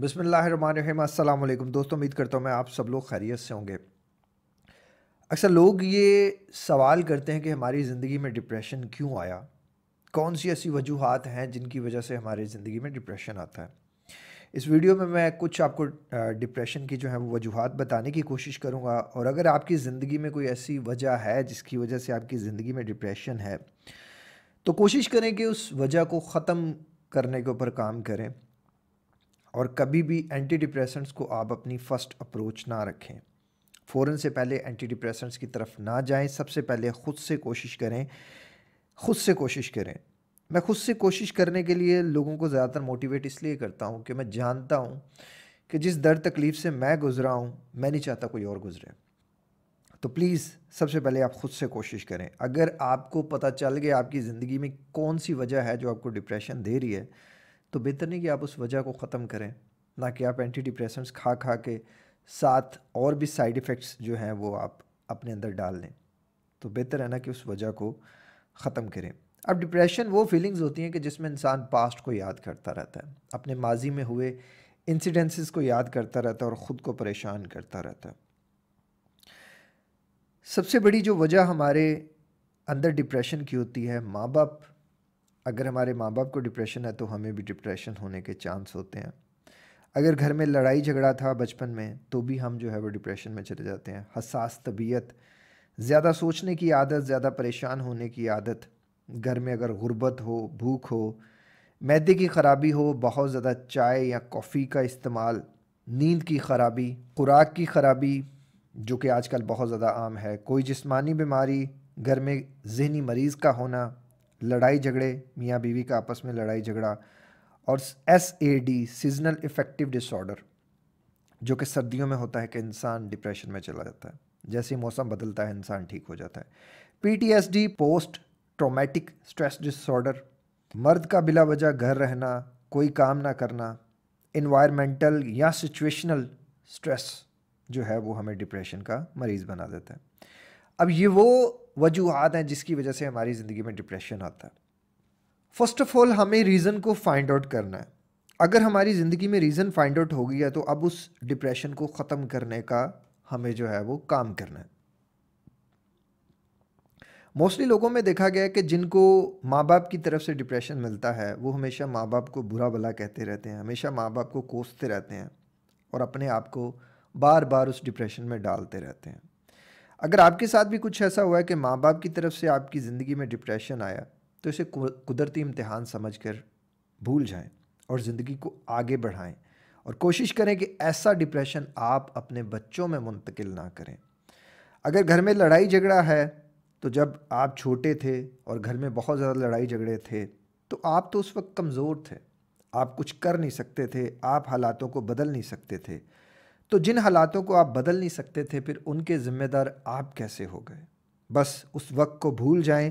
बसमीम अल्लाम दोस्तों उम्मीद करता हूँ मैं आप सब लोग खैरियत से होंगे अक्सर लोग ये सवाल करते हैं कि हमारी ज़िंदगी में डिप्रेशन क्यों आया कौन सी ऐसी वजूहत हैं जिनकी वजह से हमारी ज़िंदगी में डिप्रेशन आता है इस वीडियो में मैं कुछ आपको डिप्रेशन की जो है वो वजूहत बताने की कोशिश करूँगा और अगर आपकी ज़िंदगी में कोई ऐसी वजह है जिसकी वजह से आपकी ज़िंदगी में डिप्रेशन है तो कोशिश करें कि उस वजह को ख़त्म करने के ऊपर काम करें और कभी भी एंटी डिप्रेसेंट्स को आप अपनी फ़र्स्ट अप्रोच ना रखें फ़ौर से पहले एंटी डिप्रेसेंट्स की तरफ ना जाएं सबसे पहले ख़ुद से कोशिश करें ख़ुद से कोशिश करें मैं ख़ुद से कोशिश करने के लिए लोगों को ज़्यादातर मोटिवेट इसलिए करता हूँ कि मैं जानता हूँ कि जिस दर्द तकलीफ़ से मैं गुज़रा हूँ मैं नहीं चाहता कोई और गुज़रे तो प्लीज़ सबसे पहले आप ख़ुद से कोशिश करें अगर आपको पता चल गया आपकी ज़िंदगी में कौन सी वजह है जो आपको डिप्रेशन दे रही है तो बेहतर नहीं कि आप उस वजह को ख़त्म करें ना कि आप एंटी डिप्रेशन खा खा के साथ और भी साइड इफ़ेक्ट्स जो हैं वो आप अपने अंदर डाल लें तो बेहतर है ना कि उस वजह को ख़त्म करें अब डिप्रेशन वो फीलिंग्स होती हैं कि जिसमें इंसान पास्ट को याद करता रहता है अपने माजी में हुए इंसिडेंसेस को याद करता रहता है और ख़ुद को परेशान करता रहता है सबसे बड़ी जो वजह हमारे अंदर डिप्रेशन की होती है माँ बाप अगर हमारे माँ बाप को डिप्रेशन है तो हमें भी डिप्रेशन होने के चांस होते हैं अगर घर में लड़ाई झगड़ा था बचपन में तो भी हम जो है वो डिप्रेशन में चले जाते हैं हसास तबीयत ज़्यादा सोचने की आदत ज़्यादा परेशान होने की आदत घर में अगर गुर्बत हो भूख हो मैदे की ख़राबी हो बहुत ज़्यादा चाय या कॉफ़ी का इस्तेमाल नींद की ख़राबी खुराक की ख़राबी जो कि आजकल बहुत ज़्यादा आम है कोई जिस्मानी बीमारी घर में जहनी मरीज़ का होना लड़ाई झगड़े मियाँ बीवी का आपस में लड़ाई झगड़ा और S A D seasonal affective disorder जो कि सर्दियों में होता है कि इंसान डिप्रेशन में चला जाता है जैसे मौसम बदलता है इंसान ठीक हो जाता है P T S D post traumatic stress disorder मर्द का बिला वजह घर रहना कोई काम ना करना इन्वायरमेंटल या सिचुएशनल स्ट्रेस जो है वो हमें डिप्रेशन का मरीज़ बना देता है अब ये वो वजूहत हैं जिसकी वजह से हमारी ज़िंदगी में डिप्रेशन आता है फ़र्स्ट ऑफ़ ऑल हमें रीज़न को फाइंड आउट करना है अगर हमारी ज़िंदगी में रीज़न फाइंड आउट हो गया तो अब उस डिप्रेशन को ख़त्म करने का हमें जो है वो काम करना है मोस्टली लोगों में देखा गया है कि जिनको माँ बाप की तरफ से डिप्रेशन मिलता है वो हमेशा माँ बाप को बुरा भला कहते रहते हैं हमेशा माँ बाप को कोसते रहते हैं और अपने आप को बार बार उस डिप्रेशन में डालते रहते हैं अगर आपके साथ भी कुछ ऐसा हुआ है कि माँ बाप की तरफ से आपकी ज़िंदगी में डिप्रेशन आया तो इसे कुदरती इम्तहान समझ कर भूल जाएँ और ज़िंदगी को आगे बढ़ाएँ और कोशिश करें कि ऐसा डिप्रेशन आप अपने बच्चों में मुंतकिल ना करें अगर घर में लड़ाई झगड़ा है तो जब आप छोटे थे और घर में बहुत ज़्यादा लड़ाई झगड़े थे तो आप तो उस वक्त कमज़ोर थे आप कुछ कर नहीं सकते थे आप हालातों को बदल नहीं सकते थे तो जिन हालातों को आप बदल नहीं सकते थे फिर उनके ज़िम्मेदार आप कैसे हो गए बस उस वक्त को भूल जाएं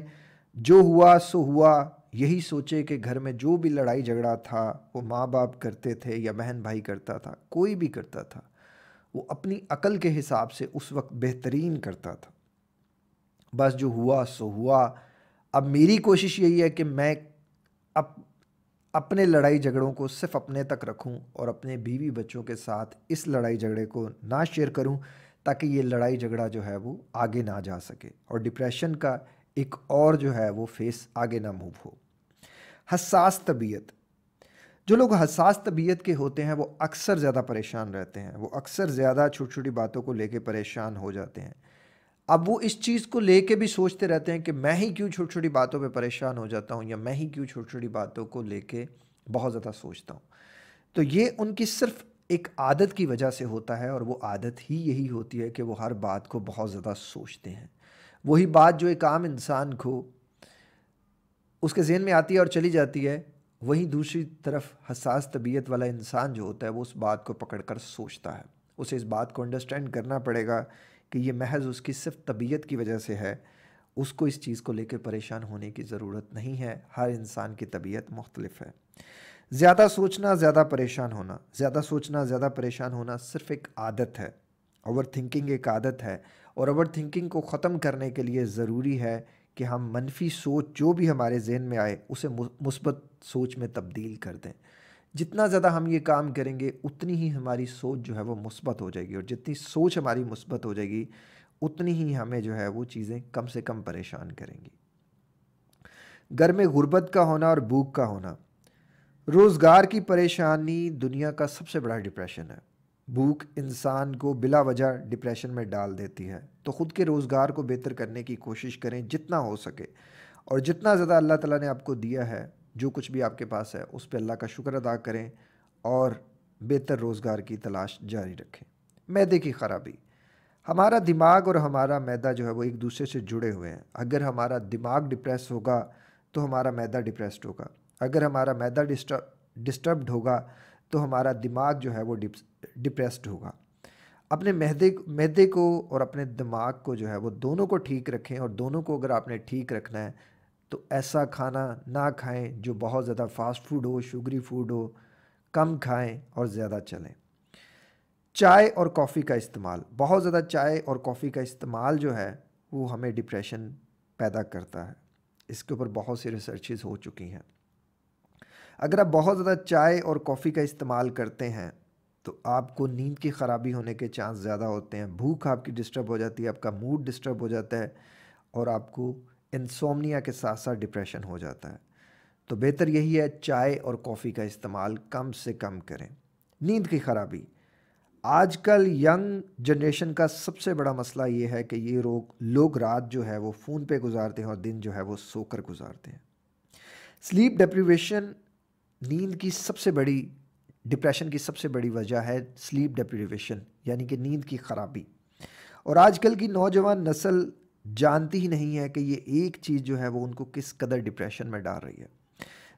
जो हुआ सो हुआ यही सोचे कि घर में जो भी लड़ाई झगड़ा था वो माँ बाप करते थे या बहन भाई करता था कोई भी करता था वो अपनी अकल के हिसाब से उस वक्त बेहतरीन करता था बस जो हुआ सो हुआ अब मेरी कोशिश यही है कि मैं अब अपने लड़ाई झगड़ों को सिर्फ अपने तक रखूं और अपने बीवी बच्चों के साथ इस लड़ाई झगड़े को ना शेयर करूं ताकि ये लड़ाई झगड़ा जो है वो आगे ना जा सके और डिप्रेशन का एक और जो है वो फेस आगे ना मूव हो हसास तबीयत जो लोग हसास तबीयत के होते हैं वो अक्सर ज़्यादा परेशान रहते हैं वो अक्सर ज़्यादा छोटी छोटी बातों को लेकर परेशान हो जाते हैं अब वो इस चीज़ को लेके भी सोचते रहते हैं कि मैं ही क्यों छोटी छोटी बातों पे परेशान हो जाता हूँ या मैं ही क्यों छोटी छोटी बातों को लेके बहुत ज़्यादा सोचता हूँ तो ये उनकी सिर्फ एक आदत की वजह से होता है और वो आदत ही यही होती है कि वो हर बात को बहुत ज़्यादा सोचते हैं वही बात जो एक आम इंसान को उसके जहन में आती है और चली जाती है वहीं दूसरी तरफ हसास तबीयत वाला इंसान जो होता है वो उस बात को पकड़ कर सोचता है उसे इस बात को अंडरस्टैंड करना पड़ेगा कि ये महज उसकी सिर्फ तबीयत की वजह से है उसको इस चीज़ को लेकर परेशान होने की ज़रूरत नहीं है हर इंसान की तबीयत मुख्तलिफ है ज़्यादा सोचना ज़्यादा परेशान होना ज़्यादा सोचना ज़्यादा परेशान होना सिर्फ एक आदत है ओवर थिंकिंग एक आदत है और ओवर थिंकिंग को ख़त्म करने के लिए ज़रूरी है कि हम मनफी सोच जो भी हमारे जहन में आए उसे मुस्बत सोच में तब्दील कर दें जितना ज़्यादा हम ये काम करेंगे उतनी ही हमारी सोच जो है वो मुस्बत हो जाएगी और जितनी सोच हमारी मुस्बत हो जाएगी उतनी ही हमें जो है वो चीज़ें कम से कम परेशान करेंगी घर में गुर्बत का होना और भूख का होना रोज़गार की परेशानी दुनिया का सबसे बड़ा डिप्रेशन है भूख इंसान को बिला वजह डिप्रेशन में डाल देती है तो ख़ुद के रोज़गार को बेहतर करने की कोशिश करें जितना हो सके और जितना ज़्यादा अल्लाह ताला ने आपको दिया है जो कुछ भी आपके पास है उस पर अल्लाह का शुक्र अदा करें और बेहतर रोज़गार की तलाश जारी रखें मैदे की ख़राबी हमारा दिमाग और हमारा मैदा जो है वो एक दूसरे से जुड़े हुए हैं अगर हमारा दिमाग डिप्रेस होगा तो हमारा मैदा डिप्रेस्ड होगा अगर हमारा मैदा डिस्टर्ब डिस्टर्ब्ड होगा तो हमारा दिमाग जो है वो डिप्रेस्ड होगा अपने मैदे मैदे को और अपने दिमाग को जो है वो दोनों को ठीक रखें और दोनों को अगर आपने ठीक रखना है तो ऐसा खाना ना खाएं जो बहुत ज़्यादा फास्ट फूड हो शुगरी फूड हो कम खाएं और ज़्यादा चलें चाय और कॉफ़ी का इस्तेमाल बहुत ज़्यादा चाय और कॉफ़ी का इस्तेमाल जो है वो हमें डिप्रेशन पैदा करता है इसके ऊपर बहुत सी रिसर्चेज हो चुकी हैं अगर आप बहुत ज़्यादा चाय और कॉफ़ी का इस्तेमाल करते हैं तो आपको नींद की ख़राबी होने के चांस ज़्यादा होते हैं भूख आपकी डिस्टर्ब हो जाती है आपका मूड डिस्टर्ब हो जाता है और आपको इंसोमनिया के साथ साथ डिप्रेशन हो जाता है तो बेहतर यही है चाय और कॉफ़ी का इस्तेमाल कम से कम करें नींद की खराबी आजकल यंग जनरेशन का सबसे बड़ा मसला ये है कि ये रोग लोग रात जो है वो फ़ोन पे गुजारते हैं और दिन जो है वो सोकर गुजारते हैं स्लीप डिप्रीवेशन नींद की सबसे बड़ी डिप्रेशन की सबसे बड़ी वजह है स्लीप डिप्रीवेशन यानी कि नींद की खराबी और आजकल की नौजवान नस्ल जानती ही नहीं है कि ये एक चीज़ जो है वो उनको किस कदर डिप्रेशन में डाल रही है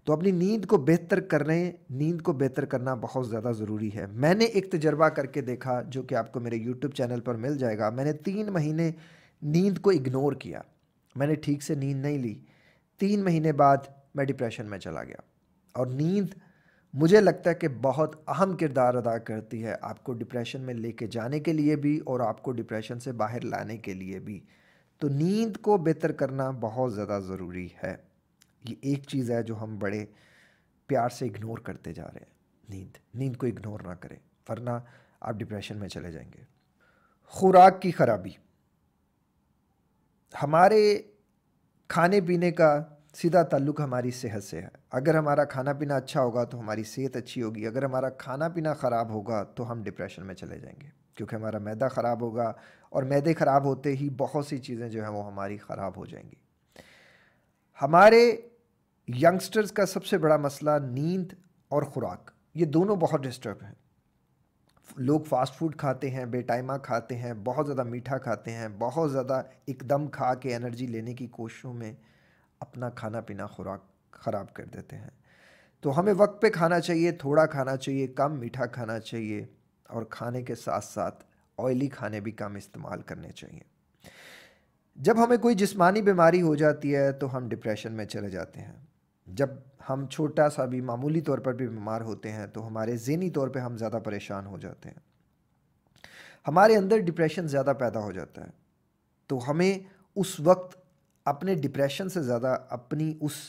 तो अपनी नींद को बेहतर करने नींद को बेहतर करना बहुत ज़्यादा ज़रूरी है मैंने एक तजर्बा करके देखा जो कि आपको मेरे यूट्यूब चैनल पर मिल जाएगा मैंने तीन महीने नींद को इग्नोर किया मैंने ठीक से नींद नहीं ली तीन महीने बाद मैं डिप्रेशन में चला गया और नींद मुझे लगता है कि बहुत अहम किरदार अदा करती है आपको डिप्रेशन में लेके जाने के लिए भी और आपको डिप्रेशन से बाहर लाने के लिए भी तो नींद को बेहतर करना बहुत ज़्यादा ज़रूरी है ये एक चीज़ है जो हम बड़े प्यार से इग्नोर करते जा रहे हैं नींद नींद को इग्नोर ना करें वरना आप डिप्रेशन में चले जाएंगे खुराक की खराबी हमारे खाने पीने का सीधा ताल्लुक हमारी सेहत से है अगर हमारा खाना पीना अच्छा होगा तो हमारी सेहत अच्छी होगी अगर हमारा खाना पीना ख़राब होगा तो हम डिप्रेशन में चले जाएंगे क्योंकि हमारा मैदा ख़राब होगा और मैदे ख़राब होते ही बहुत सी चीज़ें जो हैं वो हमारी ख़राब हो जाएंगी हमारे यंगस्टर्स का सबसे बड़ा मसला नींद और ख़ुराक ये दोनों बहुत डिस्टर्ब हैं लोग फास्ट फूड खाते हैं बेटाइमा खाते हैं बहुत ज़्यादा मीठा खाते हैं बहुत ज़्यादा एकदम खा के एनर्जी लेने की कोशिशों में अपना खाना पीना खुराक ख़राब कर देते हैं तो हमें वक्त पे खाना चाहिए थोड़ा खाना चाहिए कम मीठा खाना चाहिए और खाने के साथ साथ ऑयली खाने भी कम इस्तेमाल करने चाहिए जब हमें कोई जिस्मानी बीमारी हो जाती है तो हम डिप्रेशन में चले जाते हैं जब हम छोटा सा भी मामूली तौर पर भी बीमार होते हैं तो हमारे जहनी तौर पे हम ज़्यादा परेशान हो जाते हैं हमारे अंदर डिप्रेशन ज़्यादा पैदा हो जाता है तो हमें उस वक्त अपने डिप्रेशन से ज़्यादा अपनी उस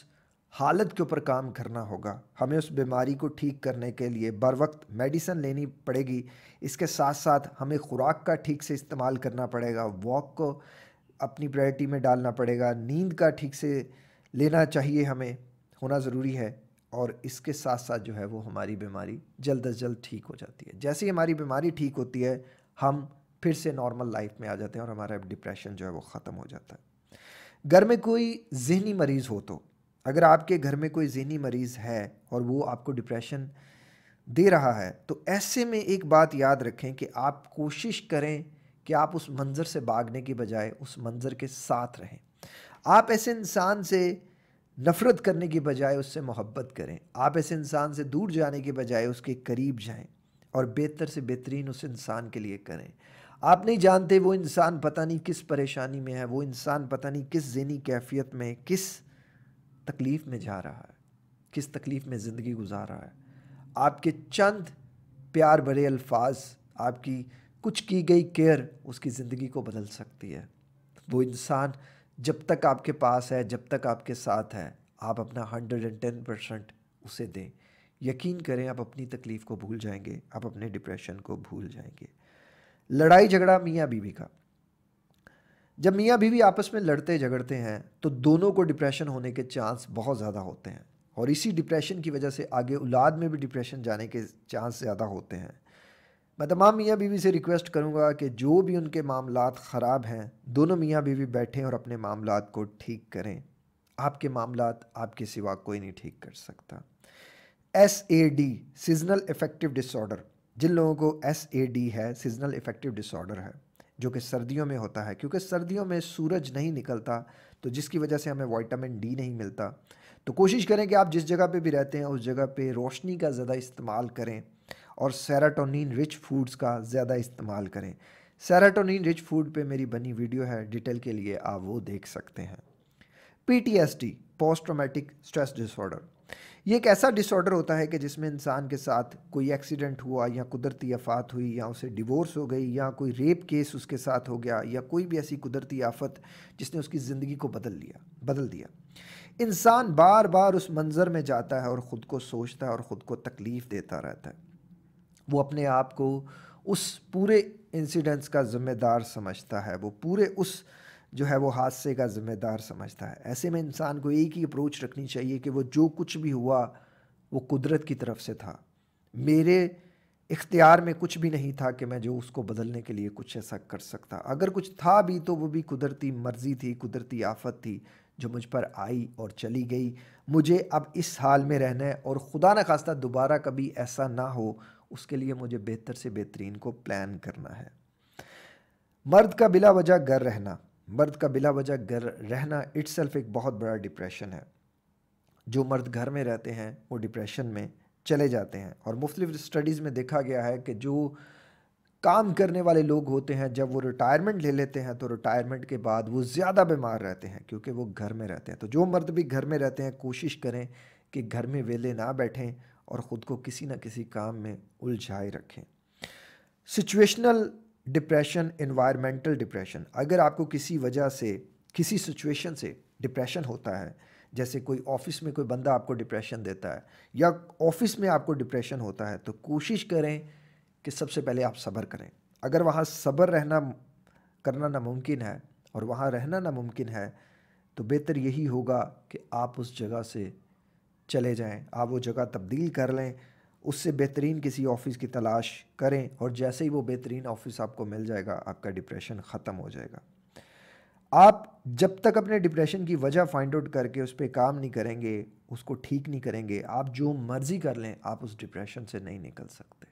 हालत के ऊपर काम करना होगा हमें उस बीमारी को ठीक करने के लिए बर वक्त मेडिसन लेनी पड़ेगी इसके साथ साथ हमें खुराक का ठीक से इस्तेमाल करना पड़ेगा वॉक को अपनी प्रायोरिटी में डालना पड़ेगा नींद का ठीक से लेना चाहिए हमें होना ज़रूरी है और इसके साथ साथ जो है वो हमारी बीमारी जल्द अज जल्द ठीक हो जाती है जैसे ही हमारी बीमारी ठीक होती है हम फिर से नॉर्मल लाइफ में आ जाते हैं और हमारा डिप्रेशन जो है वो ख़त्म हो जाता है घर में कोई जहनी मरीज़ हो तो अगर आपके घर में कोई जहनी मरीज़ है और वो आपको डिप्रेशन दे रहा है तो ऐसे में एक बात याद रखें कि आप कोशिश करें कि आप उस मंज़र से भागने के बजाय उस मंज़र के साथ रहें आप ऐसे इंसान से नफ़रत करने के बजाय उससे मोहब्बत करें आप ऐसे इंसान से दूर जाने के बजाय उसके करीब जाएं और बेहतर से बेहतरीन उस इंसान के लिए करें आप नहीं जानते वो इंसान पता नहीं किस परेशानी में है वो इंसान पता नहीं किस जहनी कैफियत में किस तकलीफ़ में जा रहा है किस तकलीफ़ में ज़िंदगी गुजार रहा है आपके चंद प्यार भरे अल्फाज आपकी कुछ की गई केयर उसकी ज़िंदगी को बदल सकती है वो इंसान जब तक आपके पास है जब तक आपके साथ है आप अपना हंड्रेड एंड टेन परसेंट उसे दें यकीन करें आप अपनी तकलीफ़ को भूल जाएंगे आप अपने डिप्रेशन को भूल जाएंगे लड़ाई झगड़ा मियाँ बीवी का जब मियाँ बीवी आपस में लड़ते झगड़ते हैं तो दोनों को डिप्रेशन होने के चांस बहुत ज़्यादा होते हैं और इसी डिप्रेशन की वजह से आगे औलाद में भी डिप्रेशन जाने के चांस ज़्यादा होते हैं मैं तमाम मियाँ बीवी से रिक्वेस्ट करूँगा कि जो भी उनके मामला ख़राब हैं दोनों मियाँ बीवी बैठें और अपने मामला को ठीक करें आपके मामला आपके सिवा कोई नहीं ठीक कर सकता S A D seasonal affective disorder जिन लोगों को एस ए डी है सीजनल इफेक्टिव डिसऑर्डर है जो कि सर्दियों में होता है क्योंकि सर्दियों में सूरज नहीं निकलता तो जिसकी वजह से हमें वाइटामिन डी नहीं मिलता तो कोशिश करें कि आप जिस जगह पे भी रहते हैं उस जगह पे रोशनी का ज़्यादा इस्तेमाल करें और सैराटोनिन रिच फूड्स का ज़्यादा इस्तेमाल करें सैराटोनिन रिच फूड पे मेरी बनी वीडियो है डिटेल के लिए आप वो देख सकते हैं PTSD post traumatic stress disorder ये एक ऐसा डिसऑर्डर होता है कि जिसमें इंसान के साथ कोई एक्सीडेंट हुआ या कुदरती आफात हुई या उसे डिवोर्स हो गई या कोई रेप केस उसके साथ हो गया या कोई भी ऐसी कुदरती आफत जिसने उसकी ज़िंदगी को बदल लिया बदल दिया इंसान बार बार उस मंज़र में जाता है और ख़ुद को सोचता है और ख़ुद को तकलीफ़ देता रहता है वो अपने आप को उस पूरे इंसिडेंट्स का ज़िम्मेदार समझता है वो पूरे उस जो है वो हादसे का ज़िम्मेदार समझता है ऐसे में इंसान को एक ही अप्रोच रखनी चाहिए कि वो जो कुछ भी हुआ वो कुदरत की तरफ से था मेरे इख्तियार में कुछ भी नहीं था कि मैं जो उसको बदलने के लिए कुछ ऐसा कर सकता अगर कुछ था भी तो वो भी कुदरती मर्ज़ी थी कुदरती आफत थी जो मुझ पर आई और चली गई मुझे अब इस हाल में रहना है और ख़ुदा न खास्ता दोबारा कभी ऐसा ना हो उसके लिए मुझे बेहतर से बेहतरीन को प्लान करना है मर्द का बिला वजह घर रहना मर्द का बिला वजह घर रहना इट्स एक बहुत बड़ा डिप्रेशन है जो मर्द घर में रहते हैं वो डिप्रेशन में चले जाते हैं और मुख्तलिफ स्टडीज़ में देखा गया है कि जो काम करने वाले लोग होते हैं जब वो रिटायरमेंट ले लेते हैं तो रिटायरमेंट के बाद वो ज़्यादा बीमार रहते हैं क्योंकि वो घर में रहते हैं तो जो मर्द भी घर में रहते हैं कोशिश करें कि घर में वेले ना बैठें और ख़ुद को किसी न किसी काम में उलझाए रखें सिचुएशनल डिप्रेशन इन्वायरमेंटल डिप्रेशन अगर आपको किसी वजह से किसी सिचुएशन से डिप्रेशन होता है जैसे कोई ऑफिस में कोई बंदा आपको डिप्रेशन देता है या ऑफिस में आपको डिप्रेशन होता है तो कोशिश करें कि सबसे पहले आप सब्र करें अगर वहाँ सब्र रहना करना नामुमकिन है और वहाँ रहना नामुमकिन है तो बेहतर यही होगा कि आप उस जगह से चले जाएं आप वो जगह तब्दील कर लें उससे बेहतरीन किसी ऑफिस की तलाश करें और जैसे ही वो बेहतरीन ऑफिस आपको मिल जाएगा आपका डिप्रेशन ख़त्म हो जाएगा आप जब तक अपने डिप्रेशन की वजह फाइंड आउट करके उस पर काम नहीं करेंगे उसको ठीक नहीं करेंगे आप जो मर्ज़ी कर लें आप उस डिप्रेशन से नहीं निकल सकते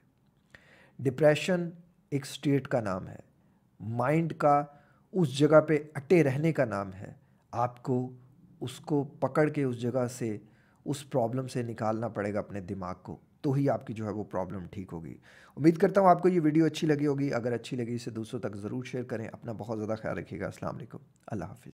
डिप्रेशन एक स्टेट का नाम है माइंड का उस जगह पे अटे रहने का नाम है आपको उसको पकड़ के उस जगह से उस प्रॉब्लम से निकालना पड़ेगा अपने दिमाग को तो ही आपकी जो है वो प्रॉब्लम ठीक होगी उम्मीद करता हूँ आपको ये वीडियो अच्छी लगी होगी अगर अच्छी लगी इसे दूसरों तक ज़रूर शेयर करें अपना बहुत ज़्यादा ख्याल रखिएगा असल अल्लाह हाफिज़